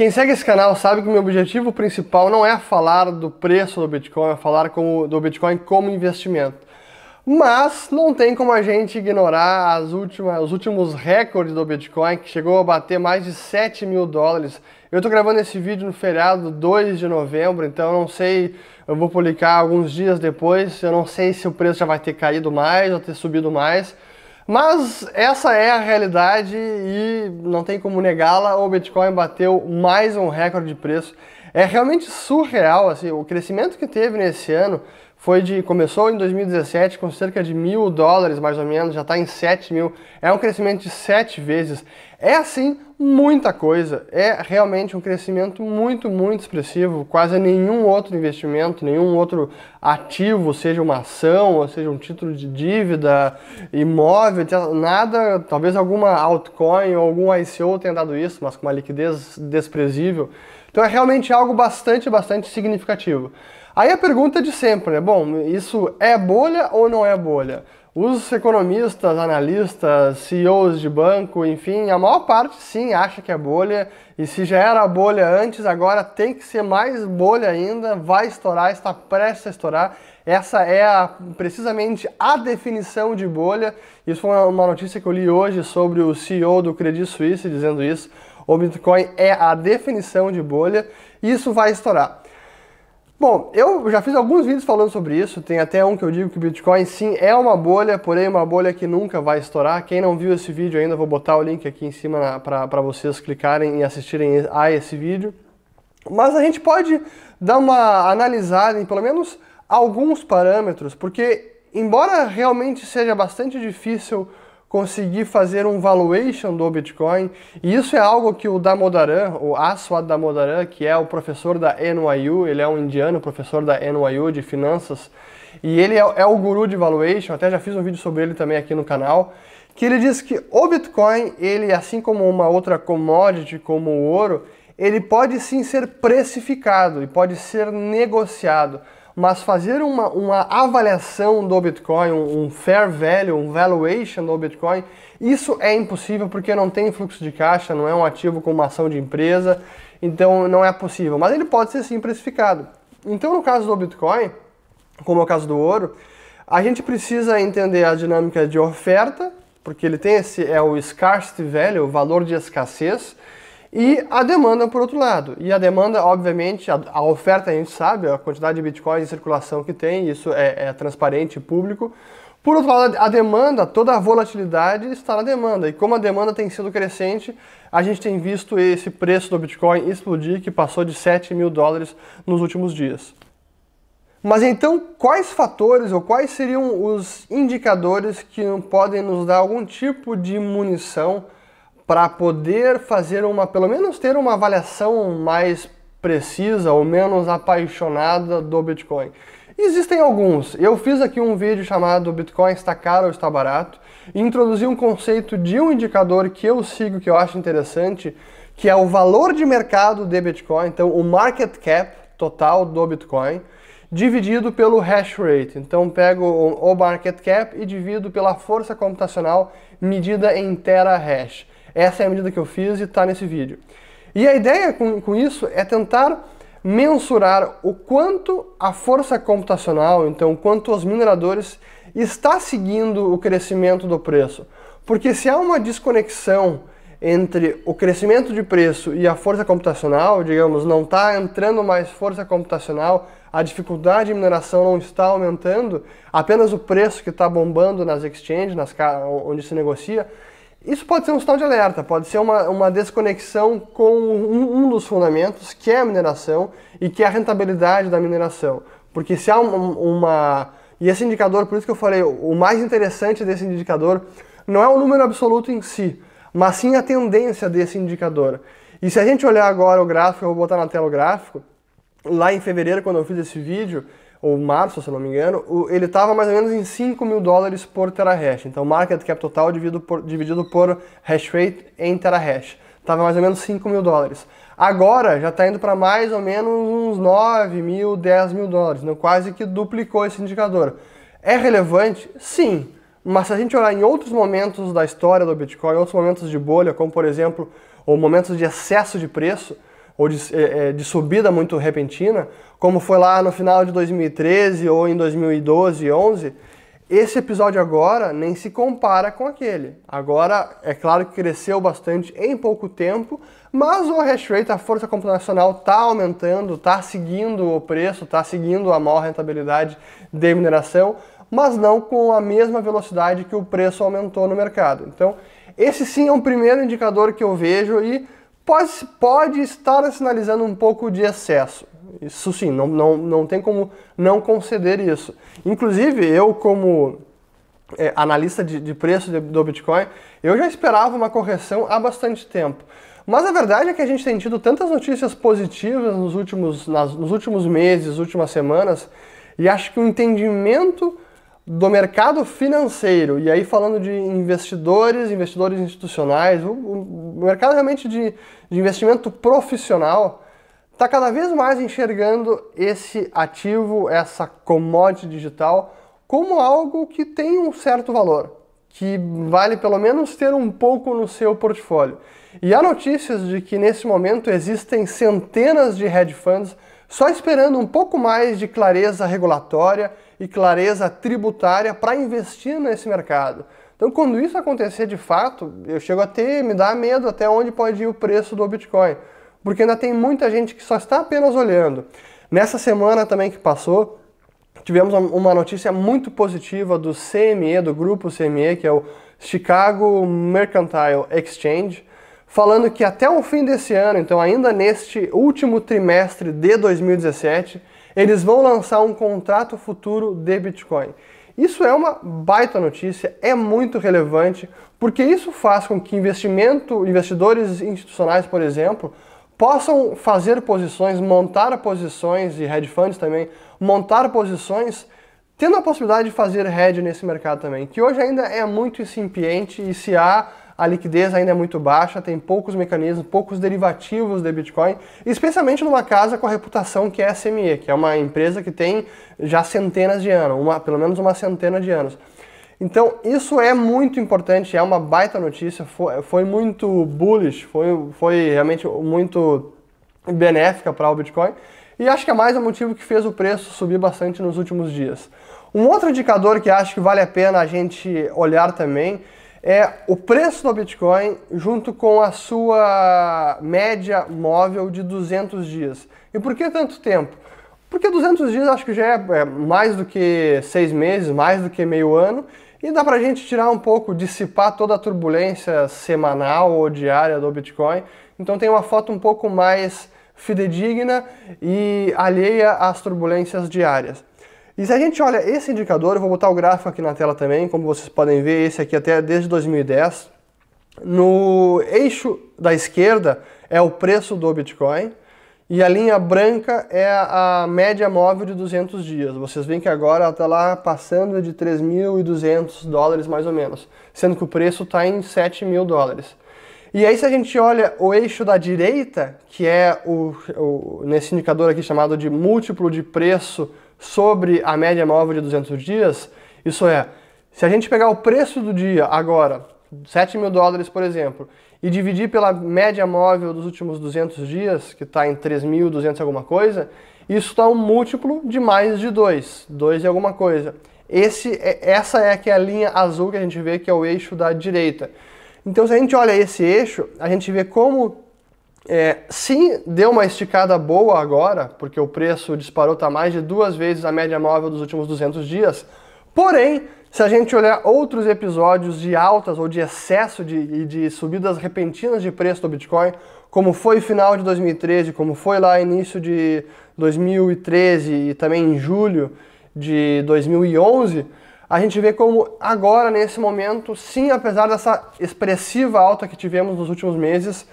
Quem segue esse canal sabe que meu objetivo principal não é falar do preço do Bitcoin, é falar como, do Bitcoin como investimento. Mas não tem como a gente ignorar as últimas, os últimos recordes do Bitcoin, que chegou a bater mais de 7 mil dólares. Eu estou gravando esse vídeo no feriado 2 de novembro, então não sei, eu vou publicar alguns dias depois, eu não sei se o preço já vai ter caído mais ou ter subido mais. Mas essa é a realidade e não tem como negá-la. O Bitcoin bateu mais um recorde de preço. É realmente surreal assim, o crescimento que teve nesse ano foi de começou em 2017 com cerca de mil dólares mais ou menos, já está em 7 mil, é um crescimento de sete vezes. É assim muita coisa, é realmente um crescimento muito, muito expressivo. Quase nenhum outro investimento, nenhum outro ativo, seja uma ação, ou seja um título de dívida, imóvel, nada, talvez alguma altcoin ou algum ICO tenha dado isso, mas com uma liquidez desprezível. Então é realmente algo bastante, bastante significativo. Aí a pergunta é de sempre, né? Bom, isso é bolha ou não é bolha? Os economistas, analistas, CEOs de banco, enfim, a maior parte sim acha que é bolha. E se já era bolha antes, agora tem que ser mais bolha ainda. Vai estourar, está prestes a estourar. Essa é a, precisamente a definição de bolha. Isso foi uma notícia que eu li hoje sobre o CEO do Credit Suisse dizendo isso. O Bitcoin é a definição de bolha. Isso vai estourar. Bom, eu já fiz alguns vídeos falando sobre isso, tem até um que eu digo que o Bitcoin sim é uma bolha, porém uma bolha que nunca vai estourar. Quem não viu esse vídeo ainda, vou botar o link aqui em cima para vocês clicarem e assistirem a esse vídeo. Mas a gente pode dar uma analisada em pelo menos alguns parâmetros, porque embora realmente seja bastante difícil conseguir fazer um valuation do Bitcoin. E isso é algo que o Damodaran, o Aswad Damodaran, que é o professor da NYU, ele é um indiano, professor da NYU de finanças, e ele é, é o guru de valuation, até já fiz um vídeo sobre ele também aqui no canal, que ele diz que o Bitcoin, ele assim como uma outra commodity como o ouro, ele pode sim ser precificado e pode ser negociado mas fazer uma, uma avaliação do Bitcoin, um, um fair value, um valuation do Bitcoin, isso é impossível porque não tem fluxo de caixa, não é um ativo com uma ação de empresa, então não é possível. Mas ele pode ser sim precificado. Então, no caso do Bitcoin, como é o caso do ouro, a gente precisa entender a dinâmica de oferta, porque ele tem esse é o scarcity value, o valor de escassez, e a demanda por outro lado. E a demanda, obviamente, a, a, oferta a gente sabe, a quantidade de bitcoins em circulação que tem, isso é, é transparente e público. Por outro lado, a demanda, toda a volatilidade está na demanda. E como a demanda tem sido crescente, a gente tem visto esse preço do Bitcoin explodir, que passou de 7 mil dólares nos últimos dias. Mas então, quais fatores ou quais seriam os indicadores que podem nos dar algum tipo de munição? para poder fazer uma, pelo menos ter uma avaliação mais precisa ou menos apaixonada do Bitcoin. Existem alguns. Eu fiz aqui um vídeo chamado Bitcoin está caro ou está barato e introduzi um conceito de um indicador que eu sigo que eu acho interessante, que é o valor de mercado de Bitcoin, então o market cap total do Bitcoin dividido pelo hash rate. Então pego o market cap e divido pela força computacional medida em terahash. Essa é a medida que eu fiz e está nesse vídeo. E a ideia com, com isso é tentar mensurar o quanto a força computacional, então, quanto os mineradores, está seguindo o crescimento do preço. Porque se há uma desconexão entre o crescimento de preço e a força computacional, digamos, não está entrando mais força computacional, a dificuldade de mineração não está aumentando, apenas o preço que está bombando nas exchanges, nas onde se negocia, isso pode ser um sinal de alerta, pode ser uma, uma desconexão com um, um dos fundamentos, que é a mineração e que é a rentabilidade da mineração. Porque se há uma, uma. E esse indicador, por isso que eu falei, o mais interessante desse indicador não é o número absoluto em si, mas sim a tendência desse indicador. E se a gente olhar agora o gráfico, eu vou botar na tela o gráfico, lá em fevereiro, quando eu fiz esse vídeo, ou março, se não me engano, ele estava mais ou menos em 5 mil dólares por terahash. Então, market cap total dividido por, dividido por hash rate em terahash. Estava mais ou menos 5 mil dólares. Agora já está indo para mais ou menos uns 9 mil, 10 mil dólares. Então, quase que duplicou esse indicador. É relevante? Sim. Mas se a gente olhar em outros momentos da história do Bitcoin, outros momentos de bolha, como por exemplo, ou momentos de excesso de preço, ou de, é, é, de, subida muito repentina, como foi lá no final de 2013 ou em 2012, 11, esse episódio agora nem se compara com aquele. Agora, é claro que cresceu bastante em pouco tempo, mas o hash rate, a força computacional, está aumentando, está seguindo o preço, está seguindo a maior rentabilidade de mineração, mas não com a mesma velocidade que o preço aumentou no mercado. Então, esse sim é um primeiro indicador que eu vejo e pode, pode estar sinalizando um pouco de excesso. Isso sim, não, não, não tem como não conceder isso. Inclusive, eu como é, analista de, de preço de, do Bitcoin, eu já esperava uma correção há bastante tempo. Mas a verdade é que a gente tem tido tantas notícias positivas nos últimos, nas, nos últimos meses, últimas semanas, e acho que o entendimento do mercado financeiro, e aí falando de investidores, investidores institucionais, o, o mercado realmente de, de investimento profissional está cada vez mais enxergando esse ativo, essa commodity digital, como algo que tem um certo valor, que vale pelo menos ter um pouco no seu portfólio. E há notícias de que nesse momento existem centenas de hedge funds só esperando um pouco mais de clareza regulatória e clareza tributária para investir nesse mercado. Então, quando isso acontecer de fato, eu chego a ter, me dá medo até onde pode ir o preço do Bitcoin, porque ainda tem muita gente que só está apenas olhando. Nessa semana também que passou, tivemos uma notícia muito positiva do CME, do grupo CME, que é o Chicago Mercantile Exchange, falando que até o fim desse ano, então ainda neste último trimestre de 2017, eles vão lançar um contrato futuro de Bitcoin. Isso é uma baita notícia, é muito relevante, porque isso faz com que investimento, investidores institucionais, por exemplo, possam fazer posições, montar posições e hedge funds também, montar posições tendo a possibilidade de fazer hedge nesse mercado também, que hoje ainda é muito incipiente e se há a liquidez ainda é muito baixa, tem poucos mecanismos, poucos derivativos de Bitcoin, especialmente numa casa com a reputação que é a SME, que é uma empresa que tem já centenas de anos, uma, pelo menos uma centena de anos. Então, isso é muito importante, é uma baita notícia, foi, foi muito bullish, foi, foi realmente muito benéfica para o Bitcoin. E acho que é mais um motivo que fez o preço subir bastante nos últimos dias. Um outro indicador que acho que vale a pena a gente olhar também é o preço do Bitcoin junto com a sua média móvel de 200 dias. E por que tanto tempo? Porque 200 dias acho que já é, é mais do que seis meses, mais do que meio ano, e dá para a gente tirar um pouco, dissipar toda a turbulência semanal ou diária do Bitcoin. Então tem uma foto um pouco mais fidedigna e alheia às turbulências diárias. E se a gente olha esse indicador, eu vou botar o gráfico aqui na tela também, como vocês podem ver, esse aqui até desde 2010. No eixo da esquerda é o preço do Bitcoin e a linha branca é a média móvel de 200 dias. Vocês veem que agora ela está lá passando de 3.200 dólares mais ou menos, sendo que o preço está em 7 mil dólares. E aí se a gente olha o eixo da direita, que é o, o nesse indicador aqui chamado de múltiplo de preço sobre a média móvel de 200 dias, isso é, se a gente pegar o preço do dia agora, 7 mil dólares, por exemplo, e dividir pela média móvel dos últimos 200 dias, que está em 3.200 alguma coisa, isso está um múltiplo de mais de 2, 2 e alguma coisa. Esse, é, essa é que é a linha azul que a gente vê que é o eixo da direita. Então, se a gente olha esse eixo, a gente vê como é, sim, deu uma esticada boa agora, porque o preço disparou está mais de duas vezes a média móvel dos últimos 200 dias. Porém, se a gente olhar outros episódios de altas ou de excesso de, de subidas repentinas de preço do Bitcoin, como foi final de 2013, como foi lá início de 2013 e também em julho de 2011, a gente vê como agora, nesse momento, sim, apesar dessa expressiva alta que tivemos nos últimos meses,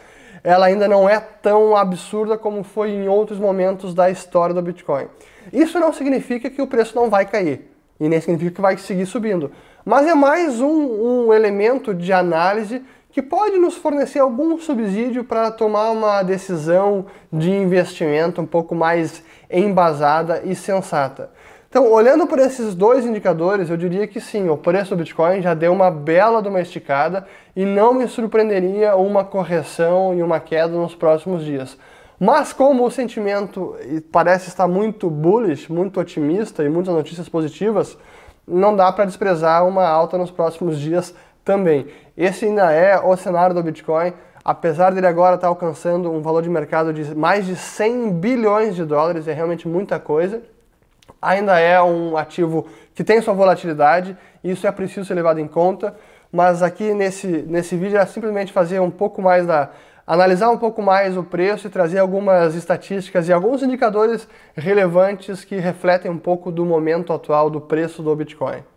ela ainda não é tão absurda como foi em outros momentos da história do Bitcoin. Isso não significa que o preço não vai cair, e nem significa que vai seguir subindo. Mas é mais um, um elemento de análise que pode nos fornecer algum subsídio para tomar uma decisão de investimento um pouco mais embasada e sensata. Então, olhando por esses dois indicadores, eu diria que sim, o preço do Bitcoin já deu uma bela domesticada e não me surpreenderia uma correção e uma queda nos próximos dias. Mas como o sentimento parece estar muito bullish, muito otimista e muitas notícias positivas, não dá para desprezar uma alta nos próximos dias também. Esse ainda é o cenário do Bitcoin, apesar dele agora estar tá alcançando um valor de mercado de mais de 100 bilhões de dólares, é realmente muita coisa ainda é um ativo que tem sua volatilidade, isso é preciso ser levado em conta, mas aqui nesse, nesse vídeo é simplesmente fazer um pouco mais da. analisar um pouco mais o preço e trazer algumas estatísticas e alguns indicadores relevantes que refletem um pouco do momento atual do preço do Bitcoin.